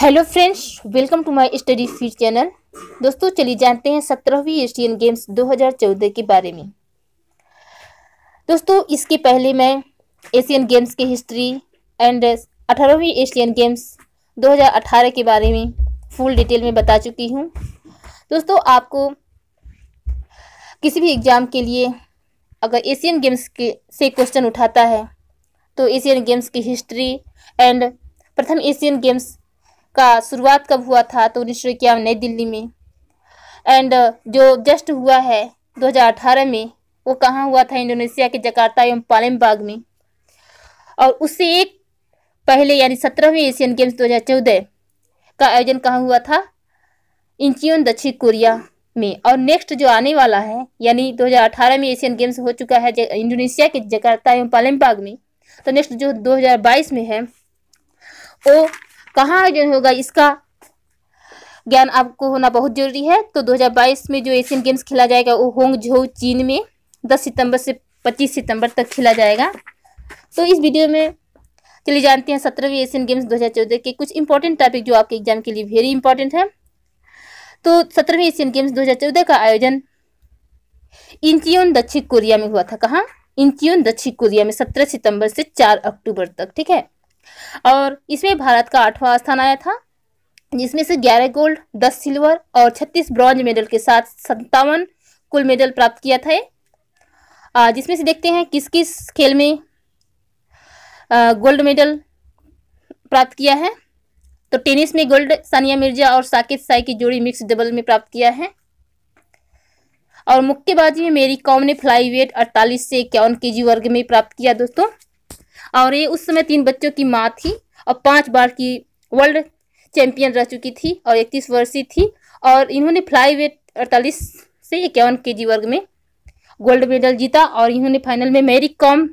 hello friends welcome to my study feed channel दोस्तों चलिए जानते हैं सत्रहवीं एशियन गेम्स 2014 के बारे में दोस्तों इसके पहले मैं एशियन गेम्स की हिस्ट्री एंड अठारहवीं एशियन गेम्स 2018 के बारे में फुल डिटेल में बता चुकी हूँ दोस्तों आपको किसी भी एग्ज़ाम के लिए अगर एशियन गेम्स के से क्वेश्चन उठाता है तो एशियन गेम्स की हिस्ट्री एंड प्रथम एशियन गेम्स का शुरुआत कब हुआ था तो उन्नीस सौ इक्यावन नई दिल्ली में एंड uh, जो जस्ट हुआ है 2018 में वो कहाँ हुआ था इंडोनेशिया के जकार्ता एवं बाग में और उससे एक पहले यानी सत्रहवीं एशियन गेम्स 2014 का आयोजन कहाँ हुआ था इंचियोन दक्षिण कोरिया में और नेक्स्ट जो आने वाला है यानी 2018 में एशियन गेम्स हो चुका है इंडोनेशिया के जकार्ता एवं बाग में तो नेक्स्ट जो 2022 में है वो कहाँ आयोजन होगा इसका ज्ञान आपको होना बहुत जरूरी है तो 2022 में जो एशियन गेम्स खेला जाएगा वो होंगझो चीन में 10 सितंबर से 25 सितंबर तक खेला जाएगा तो इस वीडियो में चलिए जानते हैं सत्रहवीं एशियन गेम्स 2014 के कुछ इंपॉर्टेंट टॉपिक जो आपके एग्जाम के लिए वेरी इंपॉर्टेंट है तो सत्रहवीं एशियन गेम्स दो का आयोजन इंचियोन दक्षिण कोरिया में हुआ था कहाँ इंचियोन दक्षिण कोरिया में सत्रह सितंबर से चार अक्टूबर तक ठीक है और इसमें भारत का आठवां स्थान आया था जिसमें से ग्यारह गोल्ड दस सिल्वर और छत्तीस ब्रॉन्ज मेडल के साथ सत्तावन कुल मेडल प्राप्त किया था जिसमें से देखते हैं किस किस खेल में गोल्ड मेडल प्राप्त किया है तो टेनिस में गोल्ड सानिया मिर्जा और साकेत साई की जोड़ी मिक्स डबल में प्राप्त किया है और मुक्केबाजी में मेरी कॉम ने फ्लाईवेट अड़तालीस से इक्यावन के वर्ग में प्राप्त किया दोस्तों और ये उस समय तीन बच्चों की माँ थी और पाँच बार की वर्ल्ड चैंपियन रह चुकी थी और इकतीस वर्षीय थी और इन्होंने फ्लाई वेट अड़तालीस से इक्यावन के वर्ग में गोल्ड मेडल जीता और इन्होंने फाइनल में मेरी कॉम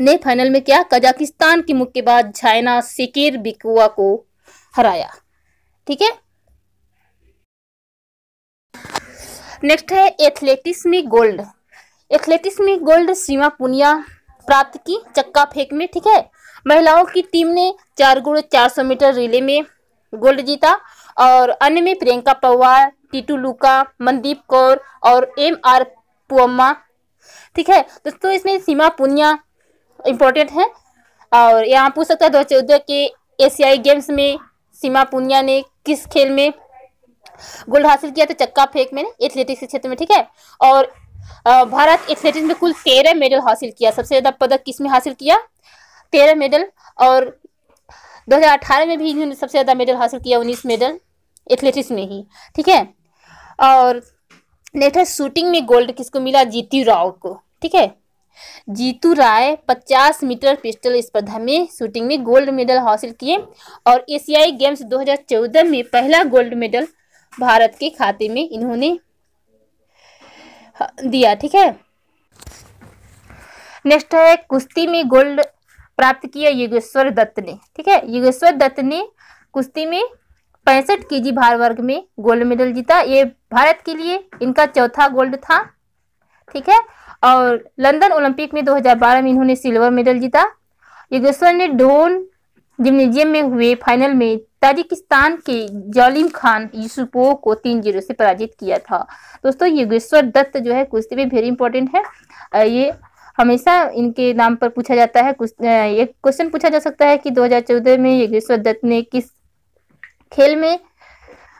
ने फाइनल में क्या कजाकिस्तान की मुक्केबाज झाइना सिकिर बिकुआ को हराया ठीक है नेक्स्ट है एथलेटिक्स में गोल्ड एथलेटिक्स में गोल्ड सीमा पुनिया प्राप्त की चक्का फेंक में ठीक है महिलाओं की टीम ने चार गुड़ चार सौ मीटर रिले में गोल्ड जीता और अन्य में प्रियंका पवार टीटू लुका मनदीप कौर और एम आर पुअम्मा ठीक है दोस्तों इसमें सीमा पुनिया इम्पोर्टेंट है और यहाँ पूछ सकता है दो हजार के एशियाई गेम्स में सीमा पुनिया ने किस खेल में गोल्ड हासिल किया तो चक्का फेंक में एथलेटिक्स क्षेत्र में ठीक है और भारत एथलेटिक्स में कुल तेरह मेडल हासिल किया सबसे ज़्यादा पदक किस में हासिल किया तेरह मेडल और 2018 में भी इन्होंने सबसे ज़्यादा मेडल हासिल किया उन्नीस मेडल एथलेटिक्स में ही ठीक है और नेक्स्ट शूटिंग में गोल्ड किसको मिला जीतू राव को ठीक है जीतू राय 50 मीटर पिस्टल स्पर्धा में शूटिंग में गोल्ड मेडल हासिल किए और एशियाई गेम्स 2014 में पहला गोल्ड मेडल भारत के खाते में इन्होंने दिया ठीक है नेक्स्ट है कुश्ती में गोल्ड प्राप्त किया युगेश्वर दत्त ने ठीक है युगेश्वर दत्त ने कुश्ती में पैंसठ के जी भार वर्ग में गोल्ड मेडल जीता ये भारत के लिए इनका चौथा गोल्ड था ठीक है और लंदन ओलंपिक में 2012 में इन्होंने सिल्वर मेडल जीता युगेश्वर ने डोन जिमनेजियम में हुए फाइनल में ताजिकिस्तान के जालिम खान यूसुपो को तीन जीरो से पराजित किया था दोस्तों युगेश्वर दत्त जो है कुश्ती में वेरी इंपॉर्टेंट है ये हमेशा इनके नाम पर पूछा जाता है कुछ एक क्वेश्चन पूछा जा सकता है कि 2014 में योगेश्वर दत्त ने किस खेल में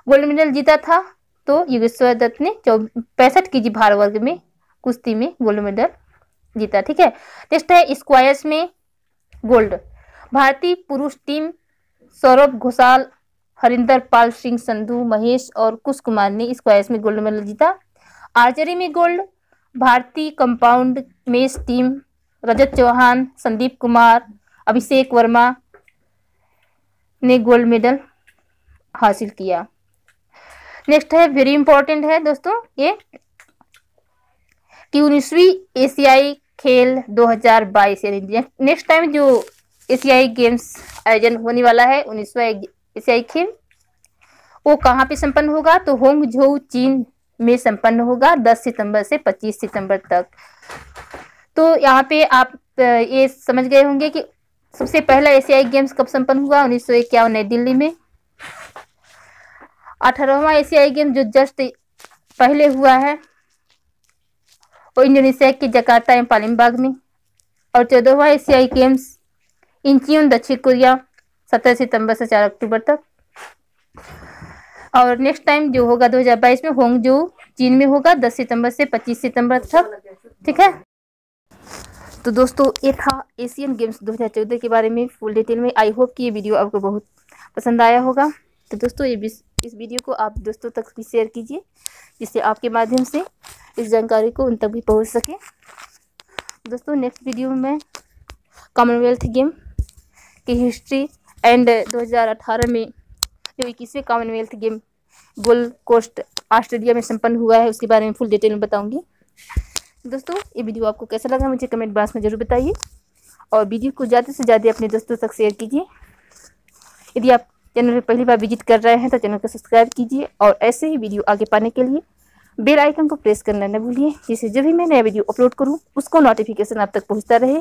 गोल्ड मेडल जीता था तो योगेश्वर दत्त ने पैंसठ के जी भार वर्ग में कुश्ती में गोल्ड मेडल जीता ठीक है नेक्स्ट है स्क्वायर्स में गोल्ड भारतीय पुरुष टीम सौरभ घोषाल हरिंदर पाल सिंह संधु महेश और कुश कुमार ने स्क्वायर्स में गोल्ड मेडल जीता आर्चरी में गोल्ड भारतीय compound men's team Rajat Chauhan Sandeep Kumar Abhishek Verma ने गोल्ड मेडल हासिल किया नेक्स्ट है वेरी इंपॉर्टेंट है दोस्तों ये कि उन्नीसवी एशियाई खेल 2022 यानी नेक्स्ट टाइम जो एशियाई गेम्स आयोजन होने वाला है उन्नीसवा एशियाई खेल वो कहाँ पे संपन्न होगा तो होंग चीन में संपन्न होगा 10 सितंबर से 25 सितंबर तक तो यहाँ पे आप ये समझ गए होंगे कि सबसे पहला एशियाई गेम्स कब संपन्न हुआ उन्नीस सौ इक्यावन नई दिल्ली में अठारहवा एशियाई गेम जो जस्ट पहले हुआ है वो इंडोनेशिया के जकार्ता में पालिमबाग में और चौदहवा एशियाई गेम्स इंचियन दक्षिण कोरिया सत्रह सितंबर से चार अक्टूबर तक और नेक्स्ट टाइम जो होगा 2022 में होंग जो चीन में होगा 10 सितंबर से 25 सितंबर तक ठीक है तो दोस्तों ये था एशियन गेम्स 2014 के बारे में फुल डिटेल में आई होप कि ये वीडियो आपको बहुत पसंद आया होगा तो दोस्तों ये इस वीडियो को आप दोस्तों तक भी शेयर कीजिए जिससे आपके माध्यम से इस जानकारी को उन तक भी पहुँच सके दोस्तों नेक्स्ट वीडियो में कॉमनवेल्थ गेम की हिस्ट्री एंड 2018 में जो इक्कीसवें Commonwealth game Gold Coast Australia में संपन्न हुआ है उसके बारे में फुल डिटेल में बताऊंगी दोस्तों ये वीडियो आपको कैसा लगा मुझे कमेंट बॉक्स में ज़रूर बताइए और वीडियो को ज़्यादा से ज़्यादा अपने दोस्तों तक शेयर कीजिए यदि आप चैनल पर पहली बार विजिट कर रहे हैं तो चैनल को सब्सक्राइब कीजिए और ऐसे ही वीडियो आगे पाने के लिए बेल आइकन को प्रेस करना न भूलिए जिससे जब भी मैं नया वीडियो अपलोड करूँ उसको नोटिफिकेशन आप तक पहुँचता रहे